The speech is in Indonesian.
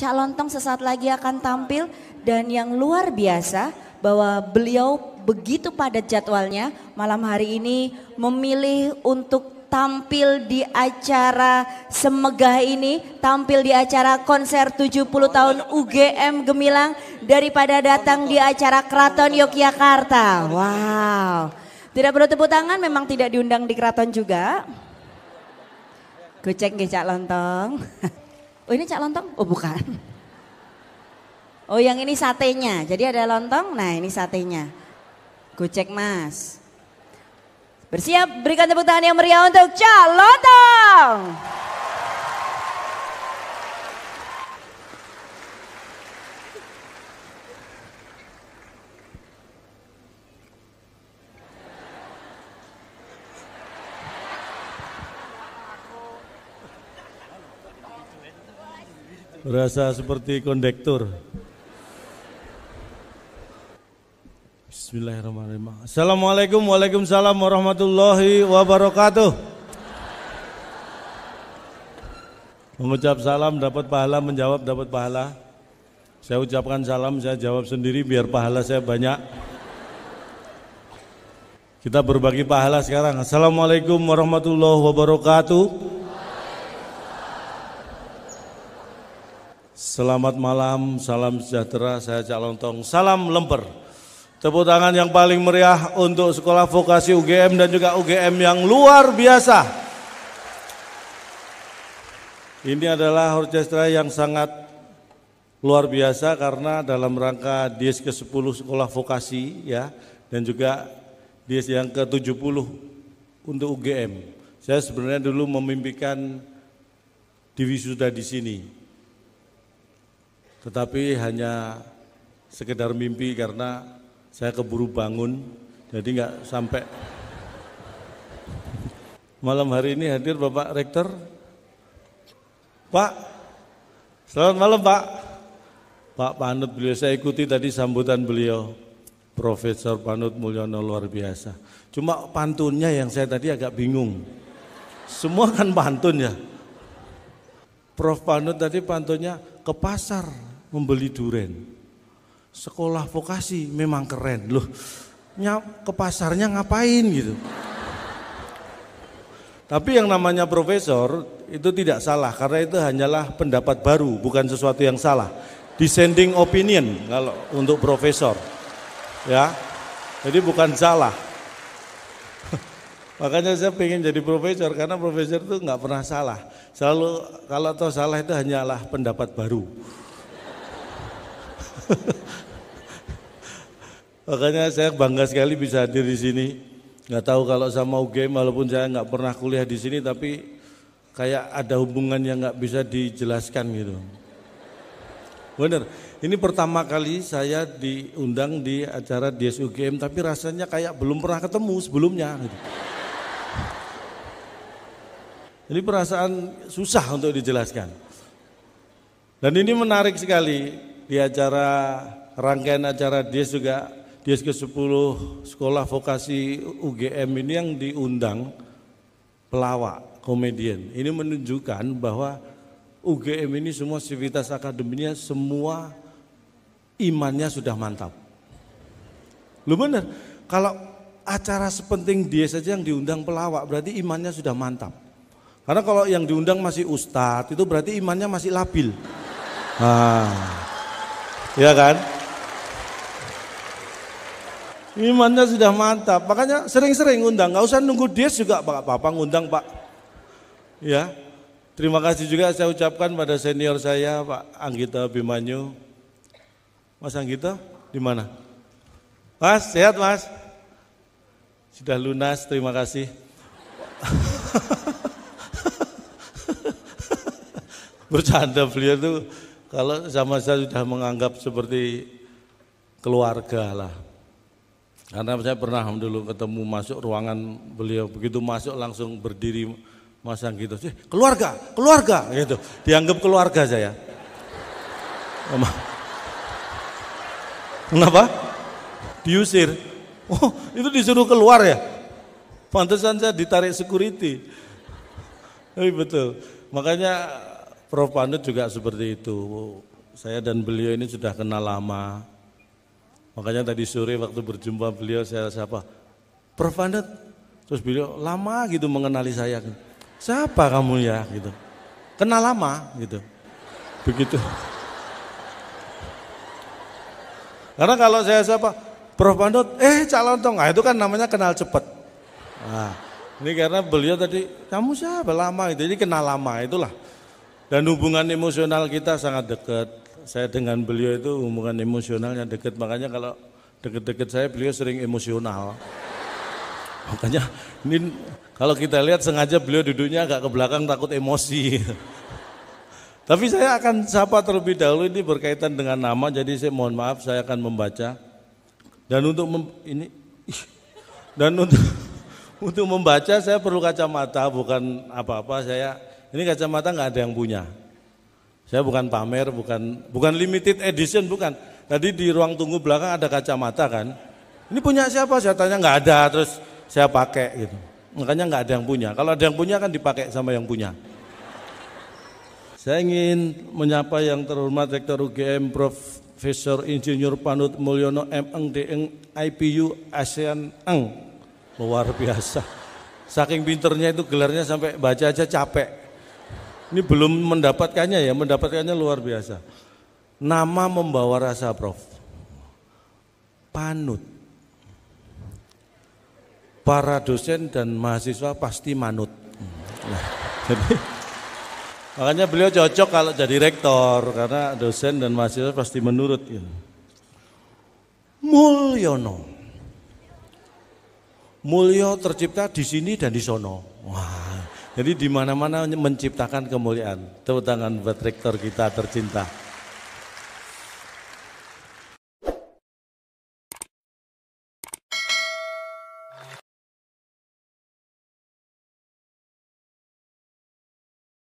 Cak Lontong sesaat lagi akan tampil dan yang luar biasa bahwa beliau begitu padat jadwalnya malam hari ini memilih untuk tampil di acara semegah ini, tampil di acara konser 70 tahun UGM Gemilang daripada datang di acara Keraton Yogyakarta. Wow. Tidak perlu tepuk tangan, memang tidak diundang di keraton juga. Gocek nggih Cak Lontong. Oh ini cak lontong? Oh bukan. Oh yang ini satenya. Jadi ada lontong, nah ini satenya. Gocek mas. Bersiap, berikan tepuk tangan yang meriah untuk Cak Lontong. Berasa seperti kondektur. Bismillahirrahmanirrahim. Assalamualaikum Waalaikumsalam warahmatullahi wabarakatuh. Mengucap salam dapat pahala, menjawab dapat pahala. Saya ucapkan salam, saya jawab sendiri biar pahala saya banyak. Kita berbagi pahala sekarang. Assalamualaikum warahmatullahi wabarakatuh. Selamat malam, salam sejahtera, saya Cak Lontong, salam lemper. Tepuk tangan yang paling meriah untuk sekolah vokasi UGM dan juga UGM yang luar biasa. Ini adalah orkestra yang sangat luar biasa karena dalam rangka dies ke-10 sekolah vokasi ya dan juga dies yang ke-70 untuk UGM. Saya sebenarnya dulu memimpikan divisi sudah di sini, tetapi hanya sekedar mimpi karena saya keburu bangun jadi nggak sampai malam hari ini hadir Bapak Rektor Pak selamat malam Pak Pak Panut beliau saya ikuti tadi sambutan beliau Profesor Panut Mulyono luar biasa cuma pantunnya yang saya tadi agak bingung semua kan pantun ya Prof Panut tadi pantunnya ke pasar membeli duren. Sekolah vokasi memang keren loh. Nyap, ke pasarnya ngapain gitu. Tapi yang namanya profesor itu tidak salah karena itu hanyalah pendapat baru, bukan sesuatu yang salah. Descending opinion kalau untuk profesor. Ya. Jadi bukan salah. Makanya saya pengen jadi profesor karena profesor itu nggak pernah salah. Selalu kalau tahu salah itu hanyalah pendapat baru. Makanya saya bangga sekali bisa hadir di sini. Nggak tahu kalau sama UGM, walaupun saya nggak pernah kuliah di sini, tapi kayak ada hubungan yang nggak bisa dijelaskan gitu. Bener, ini pertama kali saya diundang di acara DS UGM, tapi rasanya kayak belum pernah ketemu sebelumnya. Gitu. Ini perasaan susah untuk dijelaskan. Dan ini menarik sekali, di acara rangkaian acara dia juga DIES ke-10 Sekolah Vokasi UGM ini yang diundang pelawak, komedian. Ini menunjukkan bahwa UGM ini semua civitas akademinya semua imannya sudah mantap. Lu bener, kalau acara sepenting dia saja yang diundang pelawak berarti imannya sudah mantap. Karena kalau yang diundang masih ustadz itu berarti imannya masih labil. Ah. Ya kan? Imannya sudah mantap. Makanya sering-sering ngundang. Gak usah nunggu dia juga Pak Papa ngundang Pak. Ya. Terima kasih juga saya ucapkan pada senior saya Pak Anggita Bimanyu. Mas Anggita di mana? Mas, sehat Mas? Sudah lunas, terima kasih. Bercanda beliau tuh kalau sama saya sudah menganggap seperti keluarga lah. Karena saya pernah dulu ketemu masuk ruangan beliau, begitu masuk langsung berdiri masang gitu, eh, keluarga, keluarga gitu, dianggap keluarga saya. Kenapa? Diusir. Oh, itu disuruh keluar ya? Pantesan saya ditarik security. Tapi betul. Makanya Prof Pandut juga seperti itu. Saya dan beliau ini sudah kenal lama. Makanya tadi sore waktu berjumpa beliau saya siapa? Prof Pandut. Terus beliau lama gitu mengenali saya. Siapa kamu ya gitu. Kenal lama gitu. Begitu. Karena kalau saya siapa? Prof Pandut, eh calon tong. Nah, itu kan namanya kenal cepat. Nah, ini karena beliau tadi, kamu siapa lama itu, jadi kenal lama itulah. Dan hubungan emosional kita sangat dekat. Saya dengan beliau itu hubungan emosionalnya dekat. Makanya kalau deket-deket saya beliau sering emosional. Makanya ini kalau kita lihat sengaja beliau duduknya agak ke belakang takut emosi. Tapi saya akan sapa terlebih dahulu ini berkaitan dengan nama. Jadi saya mohon maaf saya akan membaca. Dan untuk mem, ini dan untuk untuk membaca saya perlu kacamata bukan apa-apa saya ini kacamata nggak ada yang punya. Saya bukan pamer, bukan bukan limited edition, bukan. Tadi di ruang tunggu belakang ada kacamata kan. Ini punya siapa? Saya tanya nggak ada, terus saya pakai gitu. Makanya nggak ada yang punya. Kalau ada yang punya kan dipakai sama yang punya. Saya ingin menyapa yang terhormat Rektor UGM Prof. Insinyur Panut Mulyono M. Deng IPU ASEAN Eng. Luar biasa. Saking pinternya itu gelarnya sampai baca aja capek. Ini belum mendapatkannya ya, mendapatkannya luar biasa. Nama membawa rasa Prof. Panut. Para dosen dan mahasiswa pasti manut. Nah, jadi makanya beliau cocok kalau jadi rektor karena dosen dan mahasiswa pasti menurut gitu. Mulyono. Mulyo tercipta di sini dan di sono. Wah, jadi di mana-mana menciptakan kemuliaan. Tepuk tangan buat rektor kita tercinta.